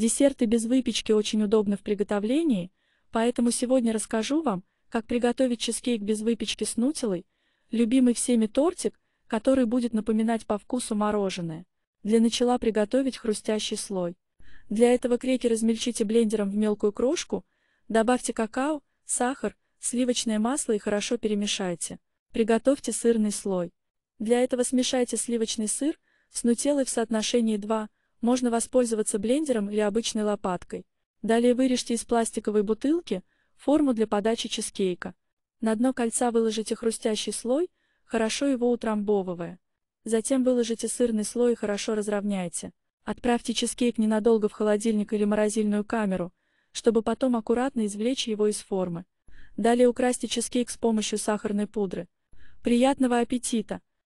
Десерты без выпечки очень удобны в приготовлении, поэтому сегодня расскажу вам, как приготовить чизкейк без выпечки с нутеллой, любимый всеми тортик, который будет напоминать по вкусу мороженое. Для начала приготовить хрустящий слой. Для этого крекер измельчите блендером в мелкую крошку, добавьте какао, сахар, сливочное масло и хорошо перемешайте. Приготовьте сырный слой. Для этого смешайте сливочный сыр с нутеллой в соотношении 2 можно воспользоваться блендером или обычной лопаткой. Далее вырежьте из пластиковой бутылки форму для подачи чизкейка. На дно кольца выложите хрустящий слой, хорошо его утрамбовывая. Затем выложите сырный слой и хорошо разровняйте. Отправьте чизкейк ненадолго в холодильник или морозильную камеру, чтобы потом аккуратно извлечь его из формы. Далее украсьте чизкейк с помощью сахарной пудры. Приятного аппетита!